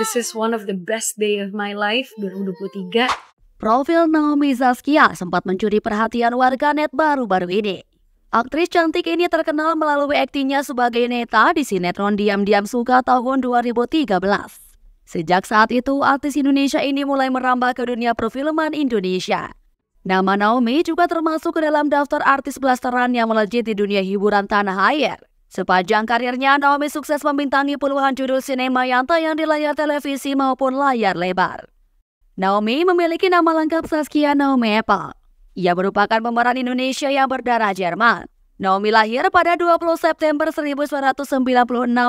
This is one of the best day of my life 2023. Profil Naomi Zaskia sempat mencuri perhatian warga net baru-baru ini. Aktris cantik ini terkenal melalui aktingnya sebagai Neta di sinetron Diam-Diam Suka tahun 2013. Sejak saat itu, artis Indonesia ini mulai merambah ke dunia perfilman Indonesia. Nama Naomi juga termasuk ke dalam daftar artis blasteran yang melejit di dunia hiburan tanah air. Sepanjang karirnya, Naomi sukses membintangi puluhan judul sinema yang tayang di layar televisi maupun layar lebar. Naomi memiliki nama lengkap Saskia Naomi Apple. Ia merupakan pemeran Indonesia yang berdarah Jerman. Naomi lahir pada 20 September 1996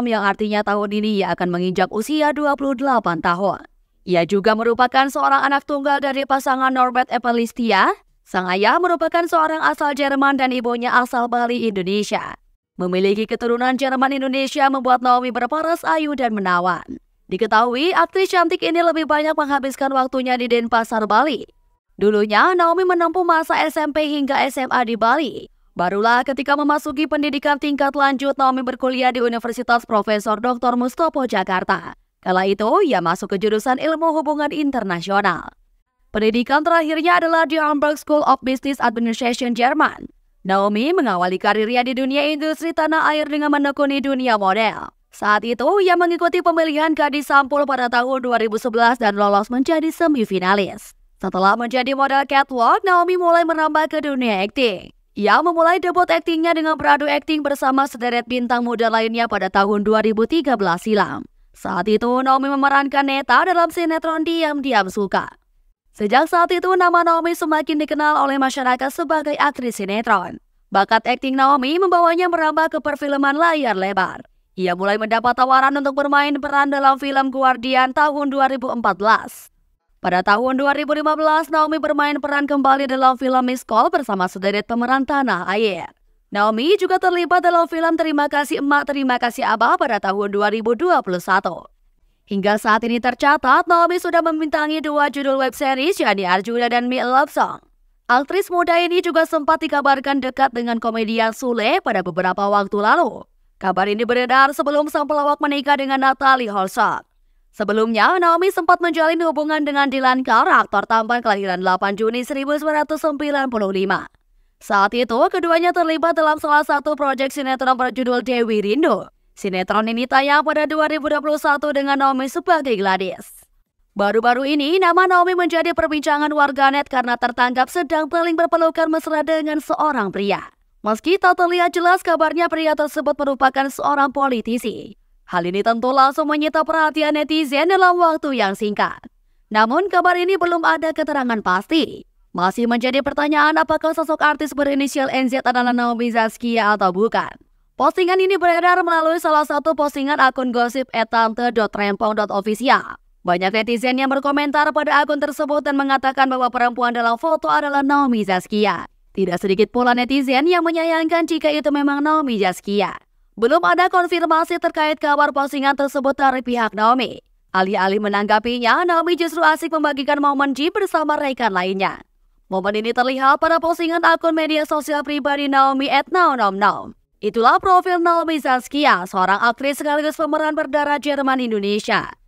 yang artinya tahun ini ia akan menginjak usia 28 tahun. Ia juga merupakan seorang anak tunggal dari pasangan Norbert Epelistia. Sang ayah merupakan seorang asal Jerman dan ibunya asal Bali, Indonesia. Memiliki keturunan Jerman Indonesia membuat Naomi berparas ayu dan menawan. Diketahui, aktris cantik ini lebih banyak menghabiskan waktunya di Denpasar, Bali. Dulunya, Naomi menempuh masa SMP hingga SMA di Bali. Barulah ketika memasuki pendidikan tingkat lanjut, Naomi berkuliah di Universitas Profesor Dr. Mustopo, Jakarta. Kala itu, ia masuk ke jurusan ilmu hubungan internasional. Pendidikan terakhirnya adalah di Hamburg School of Business Administration, Jerman. Naomi mengawali karirnya di dunia industri tanah air dengan menekuni dunia model. Saat itu, ia mengikuti pemilihan Gadis Sampul pada tahun 2011 dan lolos menjadi semifinalis. Setelah menjadi model catwalk, Naomi mulai merambah ke dunia akting. Ia memulai debut aktingnya dengan beradu akting bersama sederet bintang muda lainnya pada tahun 2013 silam. Saat itu, Naomi memerankan Neta dalam sinetron Diam-Diam Suka. Sejak saat itu, nama Naomi semakin dikenal oleh masyarakat sebagai aktris sinetron. Bakat akting Naomi membawanya merambah ke perfilman layar lebar. Ia mulai mendapat tawaran untuk bermain peran dalam film Guardian tahun 2014. Pada tahun 2015, Naomi bermain peran kembali dalam film Miss Call bersama sederet pemeran tanah air. Naomi juga terlibat dalam film Terima Kasih Emak Terima Kasih Abah pada tahun 2021. Hingga saat ini tercatat, Naomi sudah membintangi dua judul web series yakni Arjuna dan Me Love Song. Aktris muda ini juga sempat dikabarkan dekat dengan komedian Sule pada beberapa waktu lalu. Kabar ini beredar sebelum sang pelawak menikah dengan Natalie Holshot. Sebelumnya, Naomi sempat menjalin hubungan dengan Dylan Carr, aktor tampan kelahiran 8 Juni 1995. Saat itu, keduanya terlibat dalam salah satu proyek sinetron berjudul Dewi Rindu. Sinetron ini tayang pada 2021 dengan Naomi sebagai Gladys. Baru-baru ini, nama Naomi menjadi perbincangan warganet karena tertangkap sedang paling berpelukan mesra dengan seorang pria. Meski tak terlihat jelas kabarnya pria tersebut merupakan seorang politisi. Hal ini tentu langsung menyita perhatian netizen dalam waktu yang singkat. Namun kabar ini belum ada keterangan pasti. Masih menjadi pertanyaan apakah sosok artis berinisial NZ adalah Naomi Zaskia atau bukan. Postingan ini beredar melalui salah satu postingan akun gosip etante.rempong.official. Banyak netizen yang berkomentar pada akun tersebut dan mengatakan bahwa perempuan dalam foto adalah Naomi Zaskia. Tidak sedikit pula netizen yang menyayangkan jika itu memang Naomi Zaskia. Belum ada konfirmasi terkait kabar postingan tersebut dari pihak Naomi. Alih-alih menanggapinya, Naomi justru asik membagikan momen G bersama rekan lainnya. Momen ini terlihat pada postingan akun media sosial pribadi Naomi at nom nom. Itulah profil Naomi Zaskia, seorang aktris sekaligus pemeran berdarah Jerman Indonesia.